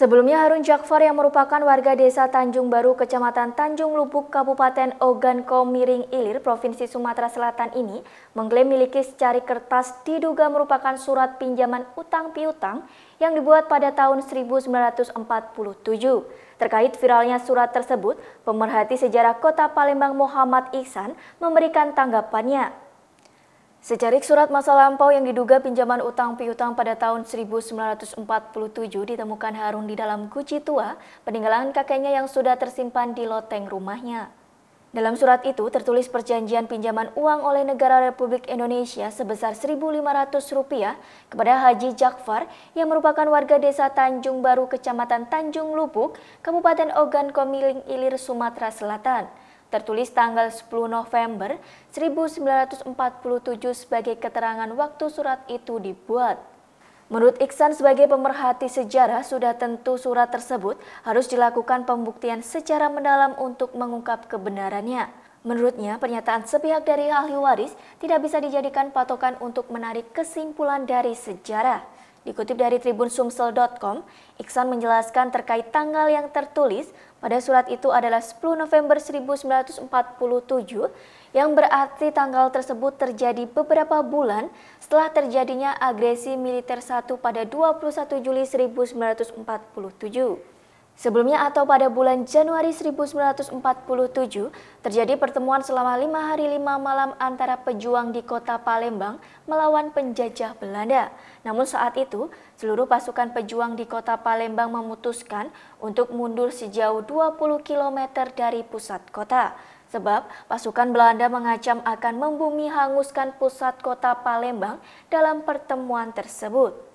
Sebelumnya Harun Jakfar yang merupakan warga desa Tanjung Baru, Kecamatan Tanjung Lubuk, Kabupaten Ogan Komiring Ilir, Provinsi Sumatera Selatan ini mengklaim miliki secari kertas diduga merupakan surat pinjaman utang piutang yang dibuat pada tahun 1947. Terkait viralnya surat tersebut, pemerhati sejarah kota Palembang Muhammad Ihsan memberikan tanggapannya. Secarik surat masa lampau yang diduga pinjaman utang piutang pada tahun 1947 ditemukan Harun di dalam guci tua peninggalan kakeknya yang sudah tersimpan di loteng rumahnya. Dalam surat itu tertulis perjanjian pinjaman uang oleh negara Republik Indonesia sebesar Rp1.500 kepada Haji Jakfar yang merupakan warga desa Tanjung Baru, Kecamatan Tanjung Lubuk, Kabupaten Ogan, Komiling Ilir, Sumatera Selatan tertulis tanggal 10 November 1947 sebagai keterangan waktu surat itu dibuat. Menurut Iksan sebagai pemerhati sejarah, sudah tentu surat tersebut harus dilakukan pembuktian secara mendalam untuk mengungkap kebenarannya. Menurutnya, pernyataan sepihak dari ahli waris tidak bisa dijadikan patokan untuk menarik kesimpulan dari sejarah. Dikutip dari tribunsumsel.com, Iksan menjelaskan terkait tanggal yang tertulis pada surat itu adalah 10 November 1947 yang berarti tanggal tersebut terjadi beberapa bulan setelah terjadinya agresi militer 1 pada 21 Juli 1947. Sebelumnya atau pada bulan Januari 1947 terjadi pertemuan selama lima hari lima malam antara pejuang di kota Palembang melawan penjajah Belanda. Namun saat itu seluruh pasukan pejuang di kota Palembang memutuskan untuk mundur sejauh 20 km dari pusat kota. Sebab pasukan Belanda mengacam akan membumi hanguskan pusat kota Palembang dalam pertemuan tersebut.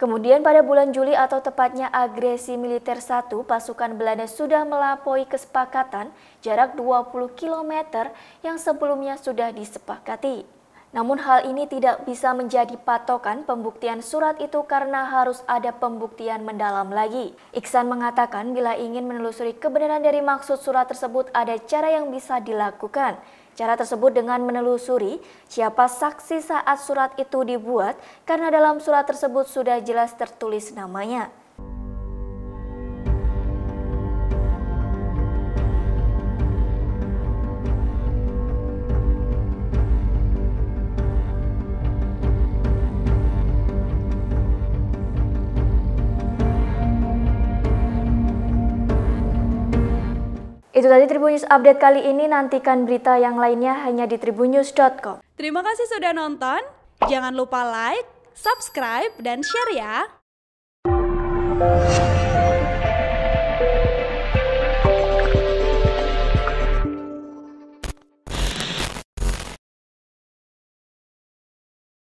Kemudian pada bulan Juli atau tepatnya agresi militer 1, pasukan Belanda sudah melampaui kesepakatan jarak 20 km yang sebelumnya sudah disepakati. Namun hal ini tidak bisa menjadi patokan pembuktian surat itu karena harus ada pembuktian mendalam lagi. Iksan mengatakan bila ingin menelusuri kebenaran dari maksud surat tersebut ada cara yang bisa dilakukan. Cara tersebut dengan menelusuri siapa saksi saat surat itu dibuat karena dalam surat tersebut sudah jelas tertulis namanya. Itu tadi Tribun Update kali ini. Nantikan berita yang lainnya hanya di tribunnews.com. Terima kasih sudah nonton. Jangan lupa like, subscribe, dan share ya.